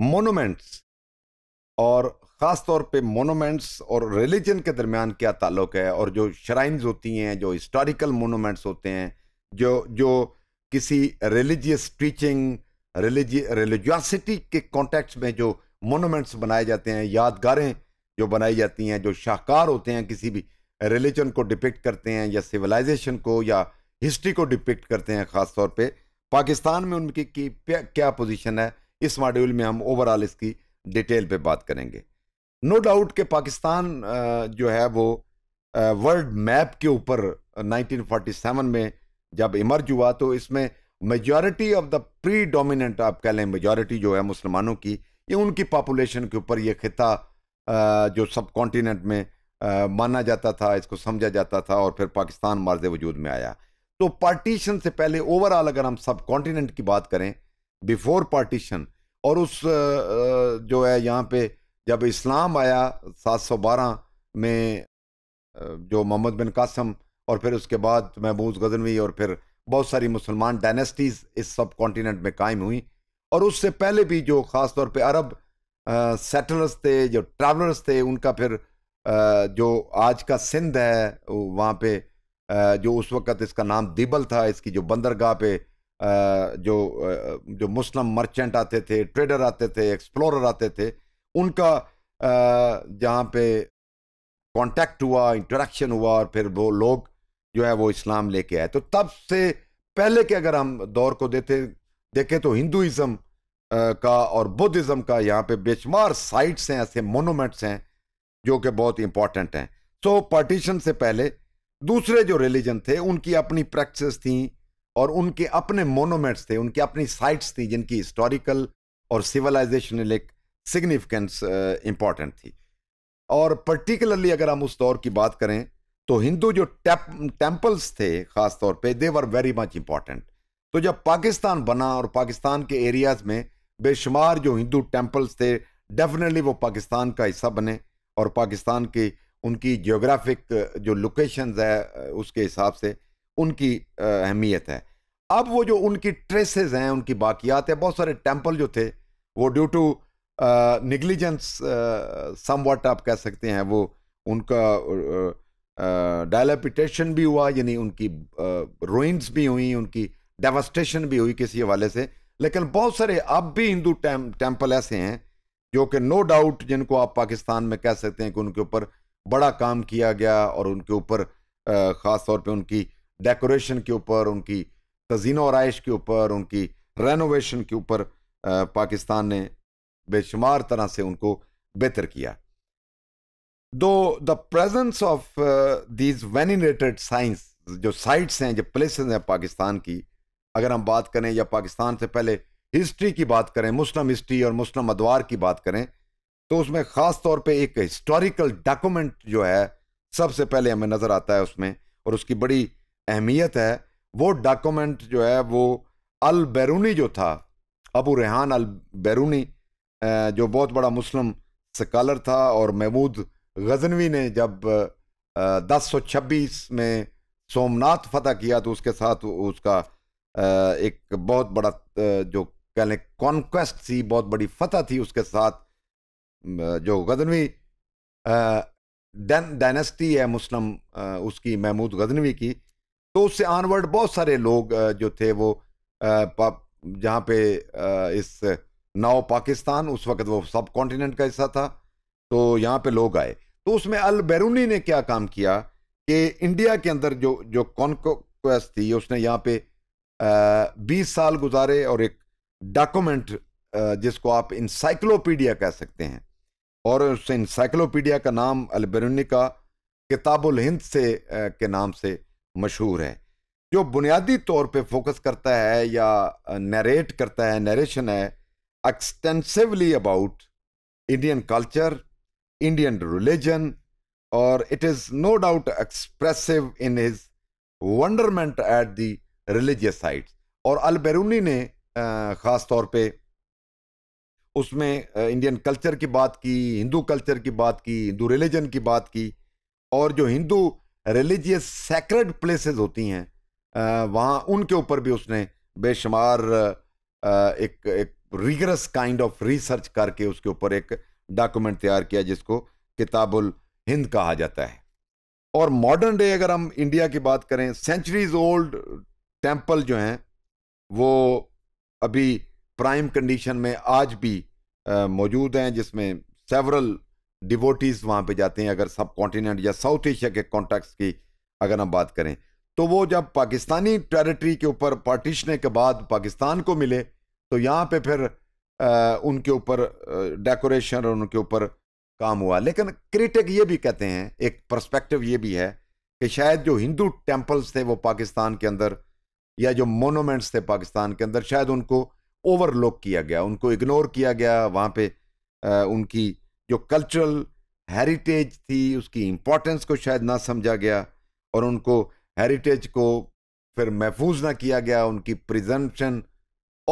monuments और ख़ास तौर पे मोनूमेंट्स और रिलीजन के दरमियान क्या ताल्लुक है और जो श्राइन्स होती हैं जो हिस्टोरिकल मोनूमेंट्स होते हैं जो जो किसी रिलीजियस टीचिंग रिलीजी रिलीजियासिटी के कॉन्टेक्ट में जो मोनूमेंट्स बनाए जाते हैं यादगारें जो बनाई जाती हैं जो शाहकार होते हैं किसी भी रिलीजन को डिपिक्ट करते हैं या सिविलाइजेशन को या हिस्ट्री को डिपिक्ट करते हैं ख़ास तौर पर पाकिस्तान में उनकी की क्या पोजिशन है इस मॉड्यूल में हम ओवरऑल इसकी डिटेल पे बात करेंगे नो no डाउट कि पाकिस्तान जो है वो वर्ल्ड मैप के ऊपर 1947 में जब इमर्ज हुआ तो इसमें majority of the predominant आप कह लें मेजॉरिटी जो है मुसलमानों की ये उनकी पॉपुलेशन के ऊपर ये खिता जो सब कॉन्टीनेंट में माना जाता था इसको समझा जाता था और फिर पाकिस्तान मर्ज वजूद में आया तो पार्टीशन से पहले ओवरऑल अगर हम सब कॉन्टीनेंट की बात करें बिफोर पार्टीशन और उस जो है यहाँ पे जब इस्लाम आया 712 में जो मोहम्मद बिन कासम और फिर उसके बाद महबूज गजनवी और फिर बहुत सारी मुसलमान डायनेस्टीज़ इस सब कॉन्टीनेंट में कायम हुई और उससे पहले भी जो ख़ास तौर पे अरब सेटलर्स थे जो ट्रैवलर्स थे उनका फिर आ, जो आज का सिंध है वहाँ पे आ, जो उस वक़्त इसका नाम दिबल था इसकी जो बंदरगाह पे जो जो मुस्लिम मर्चेंट आते थे ट्रेडर आते थे एक्सप्लोरर आते थे उनका जहाँ पे कांटेक्ट हुआ इंटरेक्शन हुआ और फिर वो लोग जो है वो इस्लाम लेके आए तो तब से पहले के अगर हम दौर को देते देखें तो हिंदुज़म का और बुद्धिज़्म का यहाँ पे बेशुमार साइट्स हैं ऐसे मोनूमेंट्स हैं जो कि बहुत इंपॉर्टेंट हैं सो so, पार्टीशन से पहले दूसरे जो रिलीजन थे उनकी अपनी प्रैक्टिस थी और उनके अपने मोनोमेंट्स थे उनकी अपनी साइट्स थी जिनकी हिस्टोरिकल और सिविलाइजेशनल एक सिग्निफिकेंस इम्पॉर्टेंट uh, थी और पर्टिकुलरली अगर हम उस दौर की बात करें तो हिंदू जो टेम्पल्स थे ख़ास तौर पे they were very much important तो जब पाकिस्तान बना और पाकिस्तान के एरियाज़ में बेशुमार जो हिंदू टेम्पल्स थे डेफिनेटली वो पाकिस्तान का हिस्सा बने और पाकिस्तान की उनकी जियोग्राफिक uh, जो लोकेशंस है uh, उसके हिसाब से उनकी अहमियत है अब वो जो उनकी ट्रेसेस हैं उनकी बाकियात है बहुत सारे टेम्पल जो थे वो due to negligence somewhat आप कह सकते हैं वो उनका डायलपिटेशन uh, uh, भी हुआ यानी उनकी रोइंस uh, भी हुई उनकी डेवस्टेशन भी हुई किसी हवाले से लेकिन बहुत सारे अब भी हिंदू टेम्पल ऐसे हैं जो कि नो डाउट जिनको आप पाकिस्तान में कह सकते हैं कि उनके ऊपर बड़ा काम किया गया और उनके ऊपर uh, ख़ास तौर पे उनकी डेकोरेशन के ऊपर उनकी तजीन और आयश के ऊपर उनकी रेनोवेशन के ऊपर पाकिस्तान ने बेशुमार तरह से उनको बेहतर किया though the presence of these venerated science जो साइट्स हैं जो प्लेसेस हैं पाकिस्तान की अगर हम बात करें या पाकिस्तान से पहले हिस्ट्री की बात करें मुस्लिम हिस्ट्री और मुस्लिम अदवार की बात करें तो उसमें ख़ास तौर पे एक हिस्टोरिकल डॉक्यूमेंट जो है सबसे पहले हमें नज़र आता है उसमें और उसकी बड़ी अहमियत है वो डॉक्यूमेंट जो है वो अल बैरूनी जो था अबू रेहान अल बैरूनी जो बहुत बड़ा मुस्लिम स्कॉलर था और महमूद गजनवी ने जब दस सौ छब्बीस में सोमनाथ फतह किया तो उसके साथ उसका एक बहुत बड़ा जो कह लें कॉन्क्वेस्ट थी बहुत बड़ी फतह थी उसके साथ जो गजनवी डायनेस्टी है मुस्लिम उसकी महमूद गजनवी की तो उससे आनवर्ड बहुत सारे लोग जो थे वो जहाँ पे इस नाव पाकिस्तान उस वक्त वो सब कॉन्टिनेंट का हिस्सा था तो यहाँ पे लोग आए तो उसमें अल बैरूनी ने क्या काम किया कि इंडिया के अंदर जो जो कॉन्क्वेस्ट थी उसने यहाँ पे बीस साल गुजारे और एक डॉक्यूमेंट जिसको आप इंसाइक्लोपीडिया कह सकते हैं और उस इंसाइक्लोपीडिया का नाम अलबरूनी का किताबुल हिंद से के नाम से मशहूर है जो बुनियादी तौर पे फोकस करता है या नरेट करता है नरेशन है extensively about Indian culture Indian religion और it is no doubt expressive in his wonderment at the religious sites और अल बैरूनी ने ख़ास तौर पे उसमें इंडियन कल्चर की बात की हिंदू कल्चर की बात की हिंदू रिलीजन की बात की और जो हिंदू रिलीजियस सेक्रेड प्लेसेस होती हैं वहाँ उनके ऊपर भी उसने बेशुमार एक एक रिगरस काइंड ऑफ रिसर्च करके उसके ऊपर एक डॉक्यूमेंट तैयार किया जिसको किताबुल हिंद कहा जाता है और मॉडर्न डे अगर हम इंडिया की बात करें सेंचुरीज ओल्ड टेम्पल जो हैं वो अभी प्राइम कंडीशन में आज भी मौजूद हैं जिसमें सेवरल डिवोटीज वहाँ पे जाते हैं अगर सब कॉन्टिनेंट या साउथ एशिया के कॉन्टेक्ट की अगर हम बात करें तो वो जब पाकिस्तानी टेरिटरी के ऊपर पार्टिशने के बाद पाकिस्तान को मिले तो यहाँ पे फिर आ, उनके ऊपर डेकोरेशन और उनके ऊपर काम हुआ लेकिन क्रिटिक ये भी कहते हैं एक पर्सपेक्टिव ये भी है कि शायद जो हिंदू टेम्पल्स थे वो पाकिस्तान के अंदर या जो मोनोमेंट्स थे पाकिस्तान के अंदर शायद उनको ओवरलोक किया गया उनको इग्नोर किया गया वहाँ पे आ, उनकी जो कल्चरल हेरिटेज थी उसकी इम्पोर्टेंस को शायद ना समझा गया और उनको हेरिटेज को फिर महफूज ना किया गया उनकी प्रिजेंशन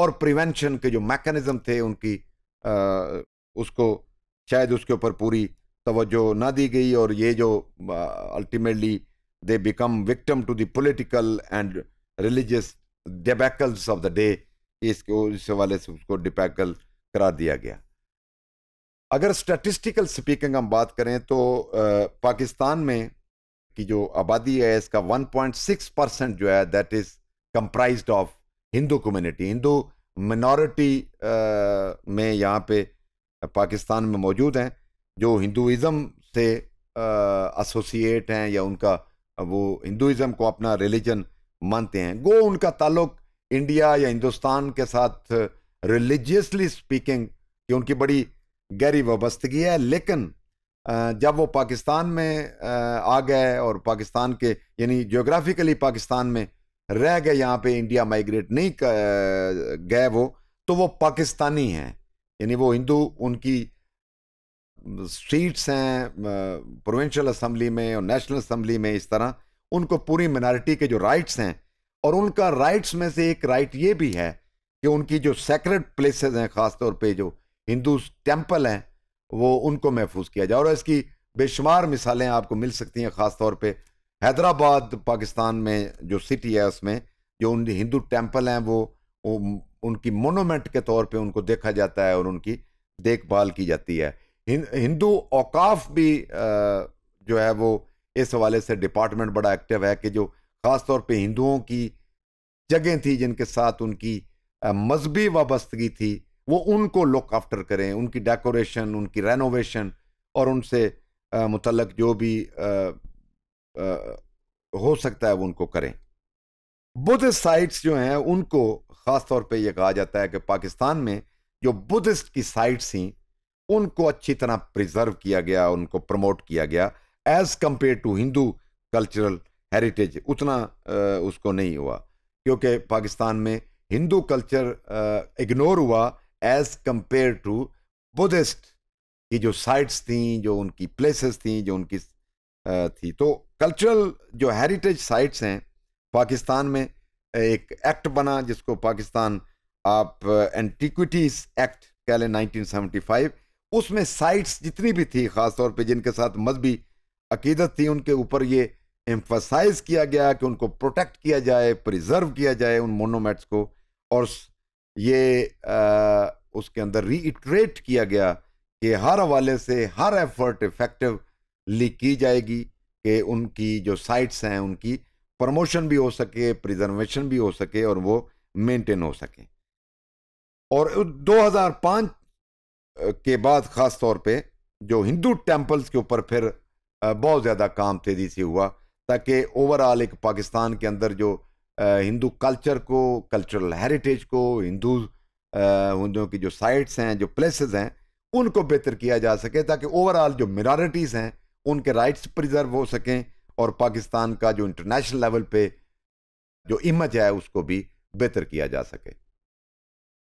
और प्रिवेंशन के जो मैकेनिज्म थे उनकी आ, उसको शायद उसके ऊपर पूरी तवज्जो ना दी गई और ये जो ultimately they become victim to the political and religious debacles of the day इसको इस हवाले से उसको डिपैकल करार दिया गया अगर स्टैटिस्टिकल स्पीकिंग हम बात करें तो पाकिस्तान में की जो आबादी है इसका 1.6 परसेंट जो है that is comprise of Hindu community Hindu minority में यहाँ पे पाकिस्तान में मौजूद हैं जो हिंदुज़म से एसोसिएट हैं या उनका वो हिंदुज़म को अपना रिलीजन मानते हैं गो उनका ताल्लुक इंडिया या हिंदुस्तान के साथ रिलीजियसली स्पीकिंग कि उनकी बड़ी गहरी वाबस्तगी है लेकिन जब वो पाकिस्तान में आ गए और पाकिस्तान के यानी जोग्राफिकली पाकिस्तान में रह गए यहाँ पे इंडिया माइग्रेट नहीं गए वो तो वो पाकिस्तानी हैं यानी वो हिंदू उनकी सीट्स हैं प्रोविंशल असम्बली में और नेशनल असम्बली में इस तरह उनको पूरी मिनारिटी के जो राइट्स हैं और उनका राइट्स में से एक राइट ये भी है कि उनकी जो सेक्रेट प्लेसेस हैं खासतौर पर पे जो हिंदू टेम्पल हैं वो उनको महफूज किया जाए और इसकी बेशुमार मिसालें आपको मिल सकती हैं ख़ास तौर पे हैदराबाद पाकिस्तान में जो सिटी है उसमें जो उन हिंदू टेम्पल हैं वो, वो उनकी मोनोमेंट के तौर पे उनको देखा जाता है और उनकी देखभाल की जाती है हिंदू औकाफ भी जो है वो इस हवाले से डिपार्टमेंट बड़ा एक्टिव है कि जो ख़ास तौर पे हिंदुओं की जगह थी जिनके साथ उनकी मजहबी वाबस्तगी थी वो उनको लुक आफ्टर करें उनकी डेकोरेशन उनकी रेनोवेशन और उनसे मुतलक जो भी आ, आ, हो सकता है वो उनको करें बुद्धिस्ट साइट्स जो हैं उनको ख़ास तौर पे ये कहा जाता है कि पाकिस्तान में जो बुद्धिस्ट की साइट्स हैं उनको अच्छी तरह प्रिजर्व किया गया उनको प्रमोट किया गया as compare to Hindu cultural heritage उतना उसको नहीं हुआ क्योंकि पाकिस्तान में हिंदू कल्चर इग्नोर हुआ एज कंपेयर टू बुद्धिस्ट की जो साइट्स थी जो उनकी प्लेसेस थी जो उनकी थी तो कल्चरल जो हेरिटेज साइट्स हैं पाकिस्तान में एक एक्ट बना जिसको पाकिस्तान आप एंटीक्विटीज़ एक्ट कह लें नाइनटीन उसमें साइट्स जितनी भी थी ख़ास तौर पे जिनके साथ मजहबी अकीदत थी उनके ऊपर ये एम्फसाइज किया गया कि उनको प्रोटेक्ट किया जाए प्रिजर्व किया जाए उन मोनोमेट्स को और ये आ, उसके अंदर रीइटरेट किया गया कि हर हवाले से हर एफर्ट इफेक्टिवली की जाएगी कि उनकी जो साइट्स हैं उनकी प्रमोशन भी हो सके प्रिजर्वेशन भी हो सके और वो मेंटेन हो सके और 2005 के बाद ख़ास तौर पे जो हिंदू टेम्पल्स के ऊपर फिर बहुत ज़्यादा काम तेज़ी से हुआ ताकि ओवरऑल एक पाकिस्तान के अंदर जो हिंदू कल्चर को कल्चरल हेरिटेज को हिंदू हिंदुओं की जो साइट्स हैं जो प्लेसेस हैं उनको बेहतर किया जा सके ताकि ओवरऑल जो मिनॉरिटीज़ हैं उनके राइट्स प्रिजर्व हो सकें और पाकिस्तान का जो इंटरनेशनल लेवल पे जो इमेज है उसको भी बेहतर किया जा सके